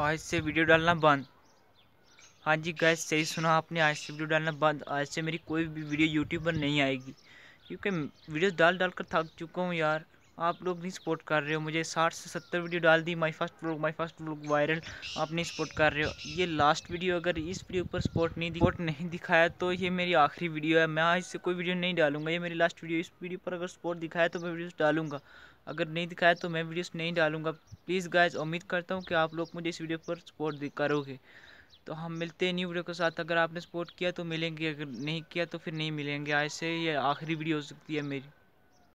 आज से वीडियो डालना बंद हाँ जी गैस सही सुना आपने आज से वीडियो डालना बंद आज से मेरी कोई भी वीडियो यूट्यूब पर नहीं आएगी क्योंकि वीडियो डाल डाल कर थक चुका हूँ यार आप लोग नहीं सपोर्ट कर रहे हो मुझे साठ से सत्तर वीडियो डाल दी my first vlog my first vlog viral आप नहीं सपोर्ट कर रहे हो ये लास्ट वीडियो अगर इस वीडियो पर सपोर्ट नहीं सपोर्ट नहीं दिखाया तो ये मेरी आखिरी वीडियो है मैं आज से कोई वीडियो नहीं डालूंगा ये मेरी लास्ट वीडियो इस वीडियो पर अगर सपोर्ट दिखाया तो मैं वीडियो डालूंगा अगर नहीं दिखाया तो मैं वीडियोस नहीं डालूंगा प्लीज़ गाइज उम्मीद करता हूँ कि आप लोग मुझे इस वीडियो पर सपोर्ट करोगे तो हम मिलते हैं न्यू वीडियो के साथ अगर आपने सपोर्ट किया तो मिलेंगे अगर नहीं किया तो फिर नहीं मिलेंगे आज से ये आखिरी वीडियो हो सकती है मेरी